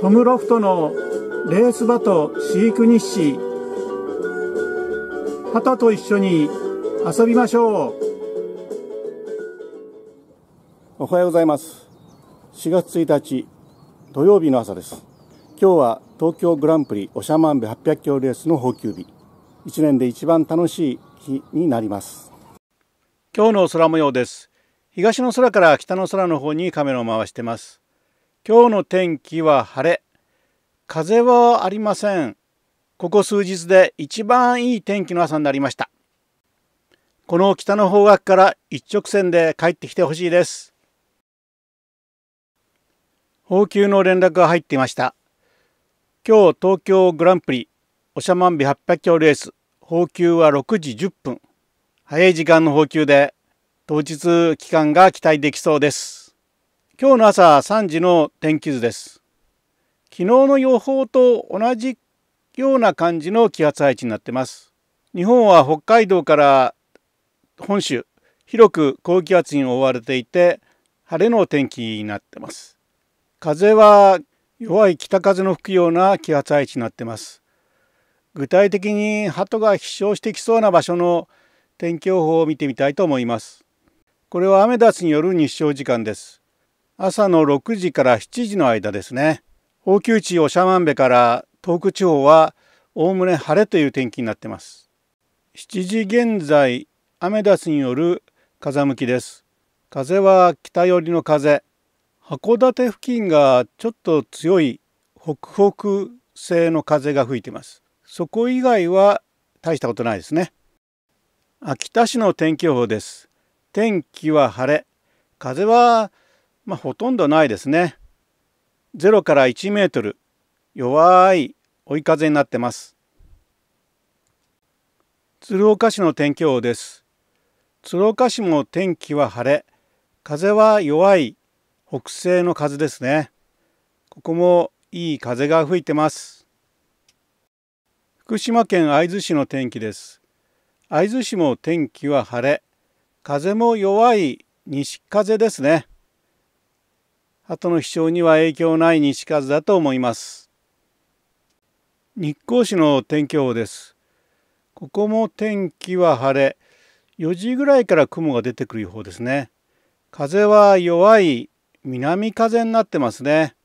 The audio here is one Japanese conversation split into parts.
トムロフトのレース場と飼育日誌旗と一緒に遊びましょうおはようございます4月1日土曜日の朝です今日は東京グランプリ長万部800キロレースの放給日1年で一番楽しい日になります今日の空模様です東の空から北の空の方にカメラを回してます今日の天気は晴れ。風はありません。ここ数日で一番いい天気の朝になりました。この北の方角から一直線で帰ってきてほしいです。報給の連絡が入っていました。今日東京グランプリおしゃまんび800キロレース報給は6時10分。早い時間の報給で当日期間が期待できそうです。今日の朝3時の天気図です。昨日の予報と同じような感じの気圧配置になってます。日本は北海道から本州、広く高気圧に覆われていて、晴れの天気になってます。風は弱い北風の吹くような気圧配置になってます。具体的に鳩が飛翔してきそうな場所の天気予報を見てみたいと思います。これはアメダスによる日照時間です。朝の6時から7時の間ですね大急地長万部から東北地方はおおむね晴れという天気になってます7時現在アメダスによる風向きです風は北寄りの風函館付近がちょっと強い北北西の風が吹いてますそこ以外は大したことないですね秋田市の天気予報です天気は晴れ風はまあ、ほとんどないですね。0から1メートル、弱い追い風になってます。鶴岡市の天気予報です。鶴岡市も天気は晴れ、風は弱い北西の風ですね。ここもいい風が吹いてます。福島県会津市の天気です。会津市も天気は晴れ、風も弱い西風ですね。後の飛翔には影響ないにしかずだと思います。日光市の天気予報です。ここも天気は晴れ、4時ぐらいから雲が出てくる予報ですね。風は弱い南風になってますね。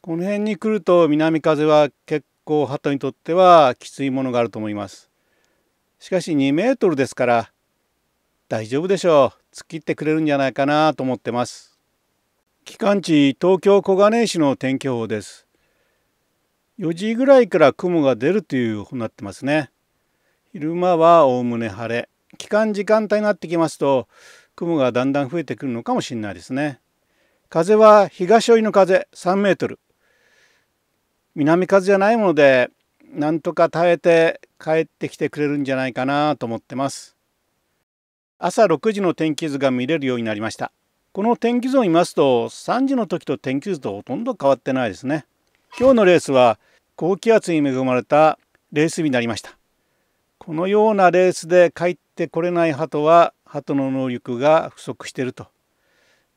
この辺に来ると南風は結構鳩にとってはきついものがあると思います。しかし2メートルですから大丈夫でしょう。突っ切ってくれるんじゃないかなと思ってます。期間地東京小金井市の天気予報です4時ぐらいから雲が出るという風になってますね昼間はおおむね晴れ期間時間帯になってきますと雲がだんだん増えてくるのかもしれないですね風は東寄りの風3メートル南風じゃないものでなんとか耐えて帰ってきてくれるんじゃないかなと思ってます朝6時の天気図が見れるようになりましたこの天気図を見ますと3時の時と天気図とほとんど変わってないですね今日のレースは高気圧に恵まれたレースになりましたこのようなレースで帰ってこれない鳩は鳩の能力が不足していると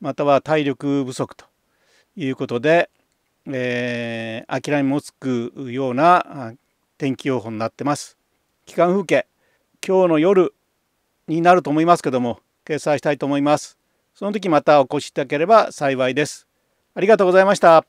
または体力不足ということで、えー、諦めもつくような天気予報になってます期間風景今日の夜になると思いますけども掲載したいと思いますその時またお越しいただければ幸いです。ありがとうございました。